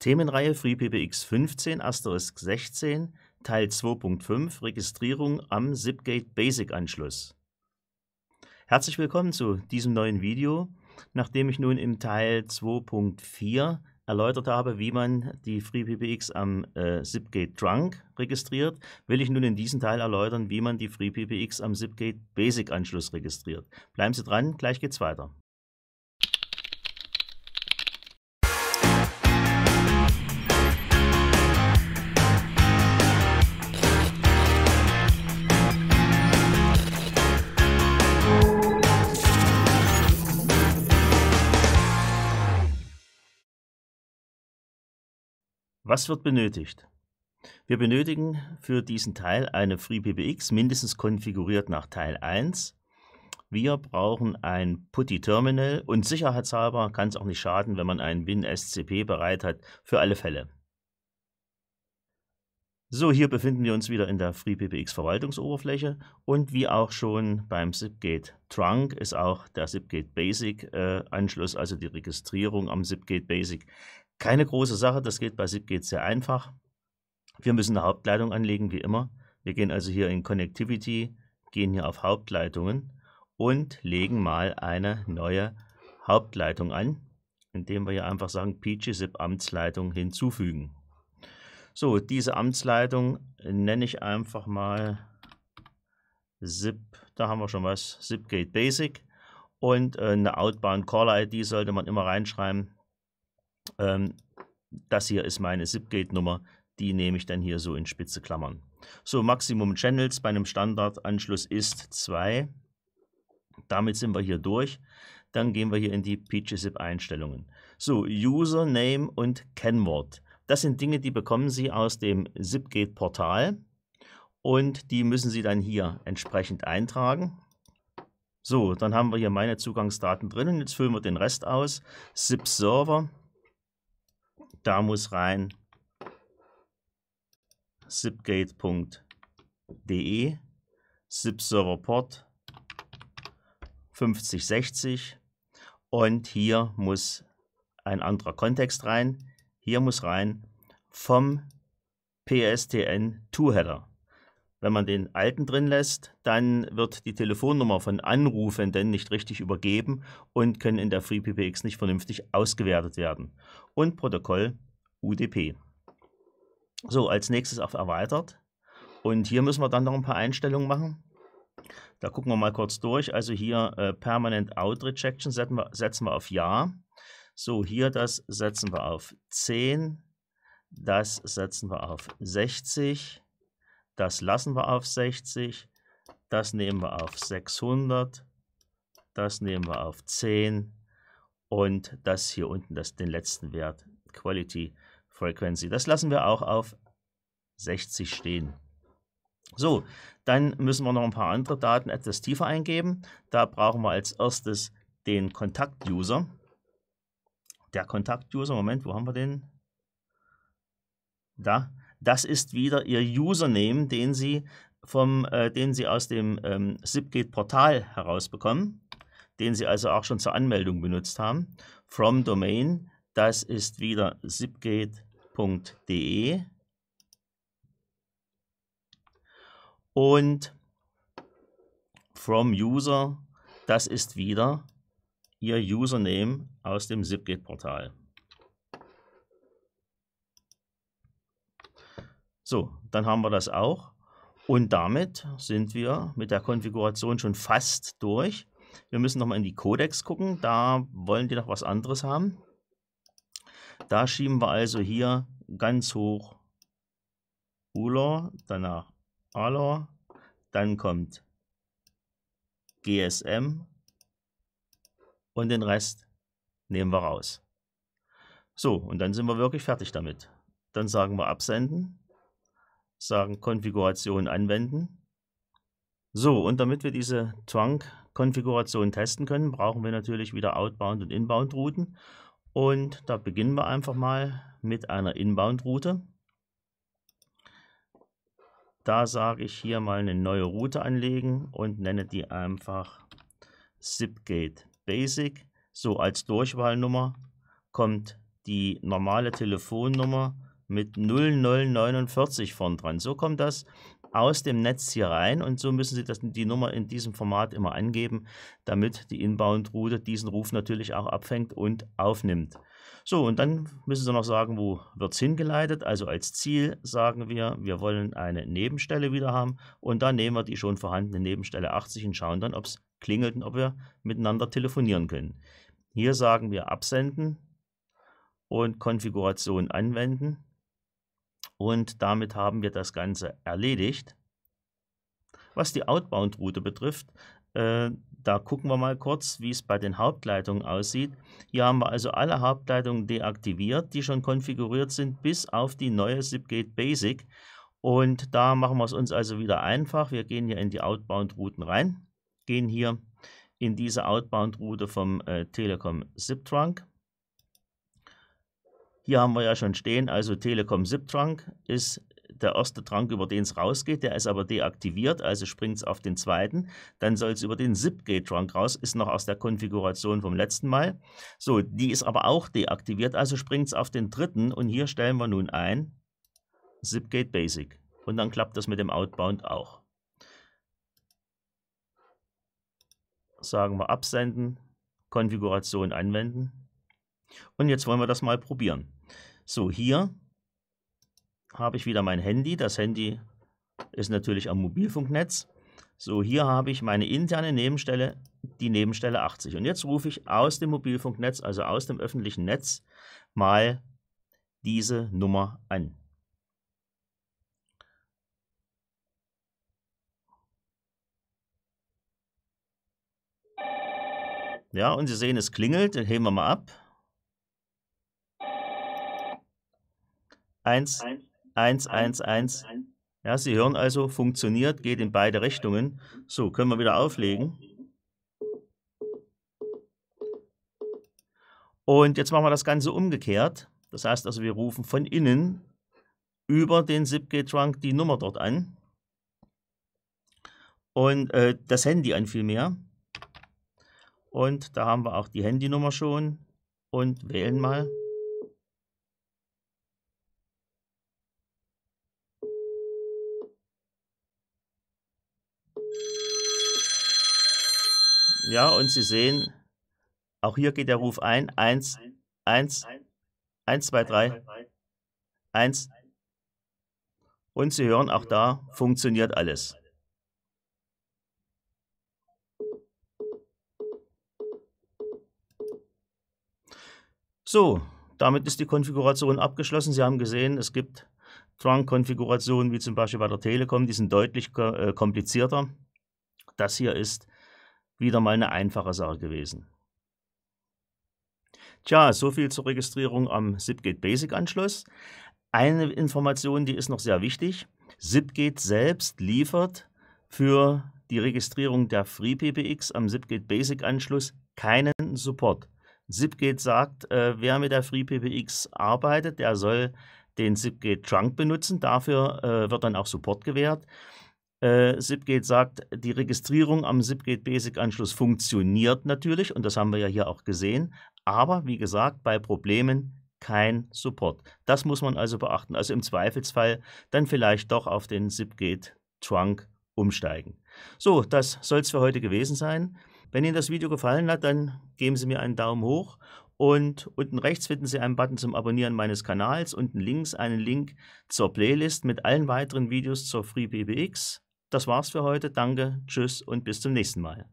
Themenreihe FreePBX 15 Asterisk 16 Teil 2.5 Registrierung am Zipgate Basic Anschluss. Herzlich willkommen zu diesem neuen Video, nachdem ich nun im Teil 2.4 erläutert habe, wie man die FreePBX am äh, Zipgate Trunk registriert, will ich nun in diesem Teil erläutern, wie man die FreePBX am Zipgate Basic Anschluss registriert. Bleiben Sie dran, gleich geht's weiter. Was wird benötigt? Wir benötigen für diesen Teil eine FreePBX, mindestens konfiguriert nach Teil 1. Wir brauchen ein PuTTY-Terminal und sicherheitshalber kann es auch nicht schaden, wenn man einen WinSCP bereit hat für alle Fälle. So, hier befinden wir uns wieder in der freepbx verwaltungsoberfläche und wie auch schon beim Zipgate Trunk ist auch der Zipgate Basic-Anschluss, äh, also die Registrierung am Zipgate Basic, keine große Sache, das geht bei SIP sehr einfach. Wir müssen eine Hauptleitung anlegen, wie immer. Wir gehen also hier in Connectivity, gehen hier auf Hauptleitungen und legen mal eine neue Hauptleitung an, indem wir hier einfach sagen PGSIP Amtsleitung hinzufügen. So, diese Amtsleitung nenne ich einfach mal SIP, da haben wir schon was, SIPgate Basic und äh, eine Outbound Caller ID sollte man immer reinschreiben, ähm, das hier ist meine Zipgate-Nummer, die nehme ich dann hier so in spitze Klammern. So, Maximum Channels bei einem Standardanschluss ist 2. Damit sind wir hier durch. Dann gehen wir hier in die PGZIP-Einstellungen. So, Username und Kennwort. Das sind Dinge, die bekommen Sie aus dem Zipgate-Portal und die müssen Sie dann hier entsprechend eintragen. So, dann haben wir hier meine Zugangsdaten drin und jetzt füllen wir den Rest aus. zip server da muss rein zipgate.de, zipserverport 5060 und hier muss ein anderer Kontext rein. Hier muss rein vom PSTN To-Header. Wenn man den alten drin lässt, dann wird die Telefonnummer von Anrufenden nicht richtig übergeben und können in der FreePPX nicht vernünftig ausgewertet werden. Und Protokoll UDP. So, als nächstes auf erweitert. Und hier müssen wir dann noch ein paar Einstellungen machen. Da gucken wir mal kurz durch. Also hier äh, Permanent Out Rejection setzen wir, setzen wir auf Ja. So, hier das setzen wir auf 10. Das setzen wir auf 60. Das lassen wir auf 60. Das nehmen wir auf 600. Das nehmen wir auf 10. Und das hier unten, das, den letzten Wert, Quality Frequency, das lassen wir auch auf 60 stehen. So, dann müssen wir noch ein paar andere Daten etwas tiefer eingeben. Da brauchen wir als erstes den Kontakt-User. Der Kontakt-User, Moment, wo haben wir den? Da. Das ist wieder Ihr Username, den Sie, vom, äh, den Sie aus dem ähm, Zipgate-Portal herausbekommen, den Sie also auch schon zur Anmeldung benutzt haben. From Domain, das ist wieder zipgate.de. Und from User, das ist wieder Ihr Username aus dem Zipgate-Portal. So, dann haben wir das auch. Und damit sind wir mit der Konfiguration schon fast durch. Wir müssen nochmal in die Codex gucken. Da wollen die noch was anderes haben. Da schieben wir also hier ganz hoch ULOR, danach ALOR, dann kommt GSM und den Rest nehmen wir raus. So, und dann sind wir wirklich fertig damit. Dann sagen wir absenden sagen Konfiguration anwenden. So, und damit wir diese Trunk-Konfiguration testen können, brauchen wir natürlich wieder Outbound- und Inbound-Routen. Und da beginnen wir einfach mal mit einer Inbound-Route. Da sage ich hier mal eine neue Route anlegen und nenne die einfach Zipgate Basic. So als Durchwahlnummer kommt die normale Telefonnummer mit 0049 vorn dran. So kommt das aus dem Netz hier rein und so müssen Sie das, die Nummer in diesem Format immer angeben, damit die Inbound-Route diesen Ruf natürlich auch abfängt und aufnimmt. So, und dann müssen Sie noch sagen, wo wird es hingeleitet. Also als Ziel sagen wir, wir wollen eine Nebenstelle wieder haben und dann nehmen wir die schon vorhandene Nebenstelle 80 und schauen dann, ob es klingelt und ob wir miteinander telefonieren können. Hier sagen wir absenden und Konfiguration anwenden und damit haben wir das Ganze erledigt. Was die Outbound-Route betrifft, äh, da gucken wir mal kurz, wie es bei den Hauptleitungen aussieht. Hier haben wir also alle Hauptleitungen deaktiviert, die schon konfiguriert sind, bis auf die neue Zipgate Basic. Und da machen wir es uns also wieder einfach. Wir gehen hier in die Outbound-Routen rein, gehen hier in diese Outbound-Route vom äh, Telekom ZipTrunk hier haben wir ja schon stehen, also Telekom SIP-Trunk ist der erste Trunk, über den es rausgeht, der ist aber deaktiviert, also springt es auf den zweiten. Dann soll es über den zip gate trunk raus, ist noch aus der Konfiguration vom letzten Mal. So, die ist aber auch deaktiviert, also springt es auf den dritten und hier stellen wir nun ein ZIP-Gate Basic. Und dann klappt das mit dem Outbound auch. Sagen wir absenden, Konfiguration anwenden. Und jetzt wollen wir das mal probieren. So, hier habe ich wieder mein Handy. Das Handy ist natürlich am Mobilfunknetz. So, hier habe ich meine interne Nebenstelle, die Nebenstelle 80. Und jetzt rufe ich aus dem Mobilfunknetz, also aus dem öffentlichen Netz, mal diese Nummer an. Ja, und Sie sehen, es klingelt, dann heben wir mal ab. 1, 1, 1, 1. Ja, Sie hören also, funktioniert, geht in beide Richtungen. So, können wir wieder auflegen. Und jetzt machen wir das Ganze umgekehrt. Das heißt also, wir rufen von innen über den ZipGate-Trunk die Nummer dort an. Und äh, das Handy an vielmehr. Und da haben wir auch die Handynummer schon. Und wählen mal. Ja, und Sie sehen, auch hier geht der Ruf ein. Eins, eins, eins, zwei, drei, eins. Und Sie hören, auch da funktioniert alles. So, damit ist die Konfiguration abgeschlossen. Sie haben gesehen, es gibt Trunk-Konfigurationen wie zum Beispiel bei der Telekom, die sind deutlich äh, komplizierter. Das hier ist wieder mal eine einfache Sache gewesen. Tja, soviel zur Registrierung am Zipgate Basic Anschluss. Eine Information, die ist noch sehr wichtig. Zipgate selbst liefert für die Registrierung der FreePBX am Zipgate Basic Anschluss keinen Support. Zipgate sagt, äh, wer mit der FreePBX arbeitet, der soll den Zipgate Trunk benutzen. Dafür äh, wird dann auch Support gewährt. Äh, Zipgate sagt, die Registrierung am Zipgate Basic Anschluss funktioniert natürlich und das haben wir ja hier auch gesehen, aber wie gesagt, bei Problemen kein Support. Das muss man also beachten. Also im Zweifelsfall dann vielleicht doch auf den Zipgate Trunk umsteigen. So, das soll es für heute gewesen sein. Wenn Ihnen das Video gefallen hat, dann geben Sie mir einen Daumen hoch und unten rechts finden Sie einen Button zum Abonnieren meines Kanals, unten links einen Link zur Playlist mit allen weiteren Videos zur FreeBBX. Das war's für heute. Danke, tschüss und bis zum nächsten Mal.